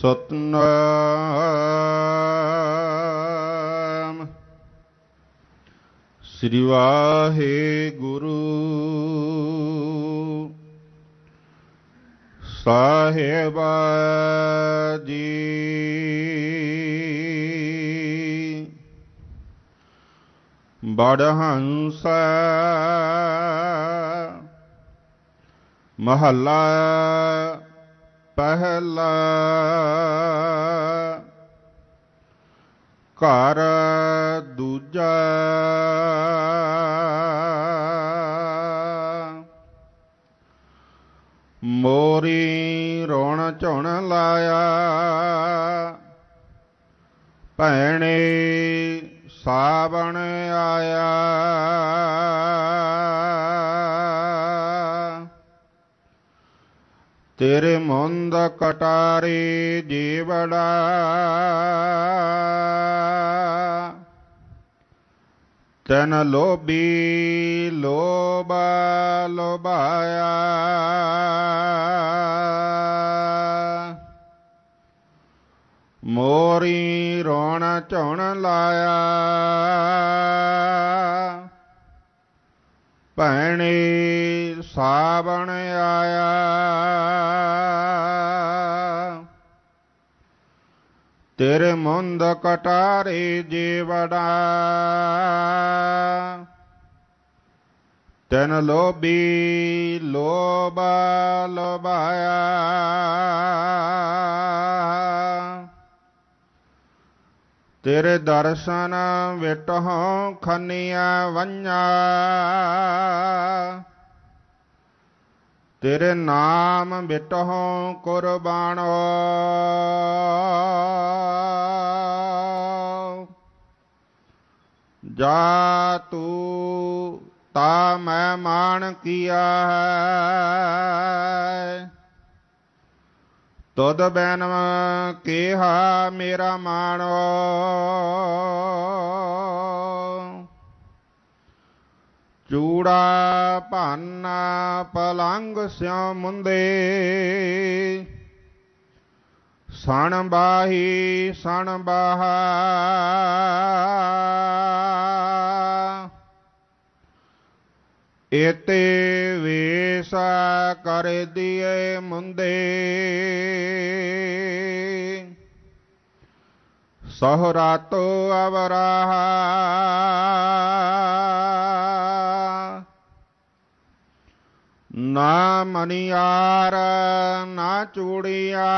ਸਤਨਾਮ ਸ੍ਰੀ ਵਾਹਿਗੁਰੂ ਸਾਹਿਬ ਜੀ ਬੜਹੰਸਾ ਮਹੱਲਾ ਪਹਿਲਾ ਘਰ ਦੂਜਾ ਮੋਰੀ ਰੋਣ ਝੁਣ ਲਾਇਆ ਭੈਣੇ ਸਾਵਣ ਆਇਆ ਤੇਰੇ ਮੁੰਦ ਕਟਾਰੇ ਜੀਵੜਾ ਤਨ ਲੋਭੀ ਲੋਭ ਲੋਭਾਇਆ ਮੋਰੀ ਰੋਣ ਝੁਣ ਲਾਇਆ ਭੈਣੇ ਸਾਵਣ ਆਇਆ ਤੇਰੇ ਮੁੰਦ ਕਟਾਰੇ ਜੀਵੜਾ ਤਨ ਲੋਭੀ ਲੋਭ ਲਭਾਇਆ ਤੇਰੇ ਦਰਸ਼ਨ ਵਿਟਹੋਂ ਖੰਨੀਆਂ ਵੰਨਾ ਤੇਰੇ ਨਾਮ ਬਿਟਹੋਂ ਕੁਰਬਾਨੋ ਜਾ ਤੂ ਤਾ ਮੈਂ ਮਾਨ ਕੀਆ ਹੈ ਤਦ ਬੈਨ ਕੇਹਾ ਮੇਰਾ ਮਾਣੋ ਚੂੜਾ ਭੰਨ ਪਲੰਗ ਸਿਉ ਮੁੰਦੇ ਸਣ ਬਾਹੀ ਸਣ ਬਾਹਾ ਇਤੇ ਵੇਸਾ ਕਰ ਦਿਏ ਮੁੰਦੇ ਸਹਰਾਤੋ ਅਵਰਾਹਾ ना मनियार ना चूड़िया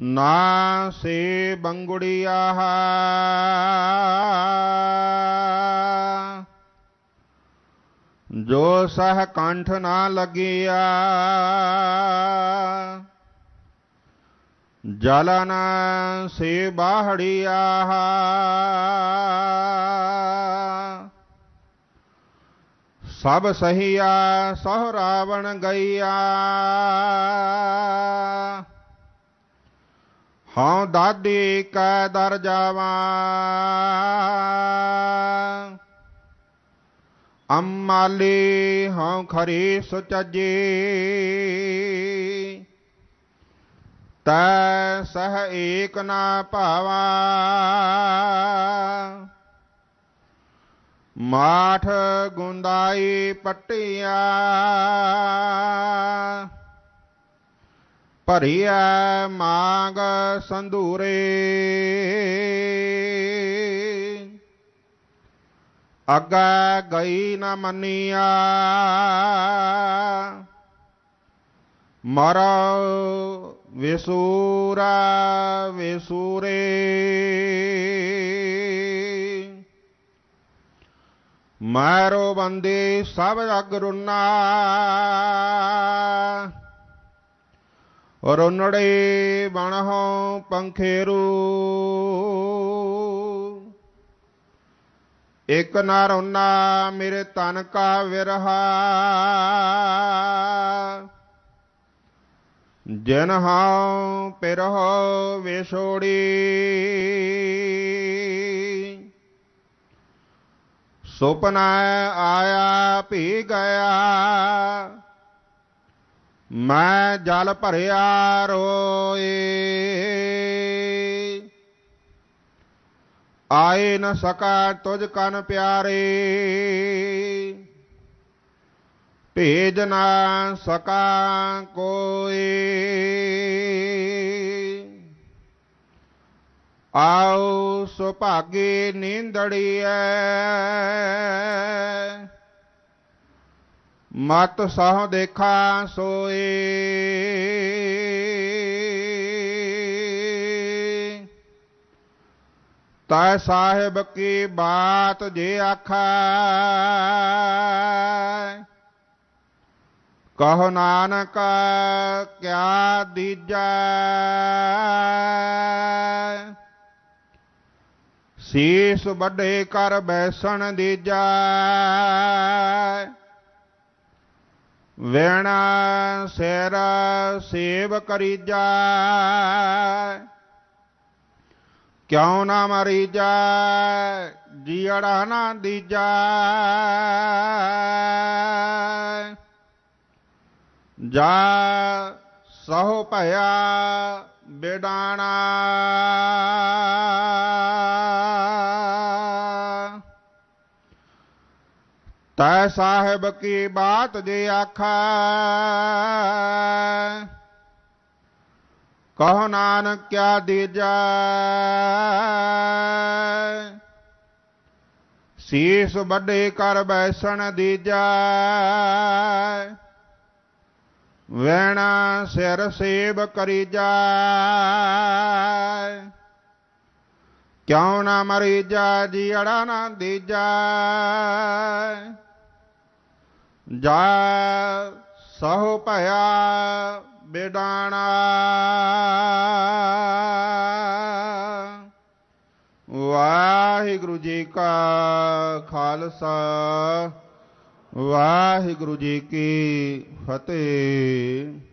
ना से बंगुड़िया जो सह कंठ ना लगिया जलन से बाहड़िया ਸਭ ਸਹੀਆ ਸਹ ਰਾਵਣ ਗਈਆ ਹਉ ਦਾਦੀ ਕੈ ਦਰ ਜਾਵਾਂ ਅਮਾਲੀ ਹਉ ਖਰੀ ਸੁਚਜੇ ਤੈ ਸਹ ਏਕ ਨਾ ਭਾਵਾ ਮਾਠ ਗੁੰਦਾਈ ਪਟਿਆ ਭਰਿਆ ਮਾਗ ਸੰਧੂਰੇ ਅਗਾ ਗਈ ਨ ਮੰਨਿਆ ਮਰ ਵਿਸੂਰਾ ਵਿਸੂਰੇ ਮਾਰੋ ਬੰਦੇ ਸਭ ਅਗਰੁਨਾ ਬਣ ਬਣਹੋ ਪੰਖੇਰੂ ਇਕ ਨਾ ਮੇਰੇ ਤਨ ਕਾ ਵਿਰਹਾ ਜਨ ਹਾਉ ਪਿਰਹੁ ਵਿਛੋੜੀ ਸੁਪਨਾ ਆਇਆ ਭੀ ਗਿਆ ਮੈਂ ਜਲ ਭਰਿਆ ਰੋਏ ਆਏ ਨ ਸਕਾ ਤੁਝ ਕਨ ਪਿਆਰੇ ਭੇਜ ਨਾ ਸਕਾ ਕੋਈ ਆਉ ਸੁਭਾਗੇ ਨੀਂਦੜੀਐ ਮਤ ਸਹ ਦੇਖਾ ਸੋਏ ਤੈ ਸਾਹਿਬ ਕੀ ਬਾਤ ਜੇ ਆਖਾ ਕਹੋ ਨਾਨਕ ਕਿਆ ਦੀਜੈ ਸੀਸ ਵੱਡੇ ਕਰ ਬੈਸਣ ਦੀਜਾ ਵੇਣਾ ਸਿਰ ਸੇਵ ਕਰੀਜਾ ਕਿਉ ਨਾ ਮਰੀਜਾ ਜੀੜਾ ਨਾ ਦੀਜਾ ਜਾ ਸਹੁ ਭਇਆ ਬੇਡਾਣਾ ਤੈ ਸਾਹਿਬ ਕੀ ਬਾਤ ਜੇ ਆਖਾ ਕਹੋ ਨਾਨਕ ਕਿਆ ਦੀਜਾ ਸੀਸ ਵੱਡੇ ਕਰ ਬੈਸਣ ਦੀਜਾ ਵੈਣਾ ਸਿਰ ਸੇਵ ਕਰੀ ਜਾ ਕਿਉ ਨਾ ਮਰੀ ਜਾ ਅੜਾ ਨਾ ਦੀਜਾ ਜਾ ਸਹੁ ਭਇਆ ਬੇਡਾਣਾ ਵਾਹਿਗੁਰੂ ਜੀ ਕਾ ਖਾਲਸਾ ਵਾਹਿਗੁਰੂ ਜੀ ਕੀ ਫਤਿਹ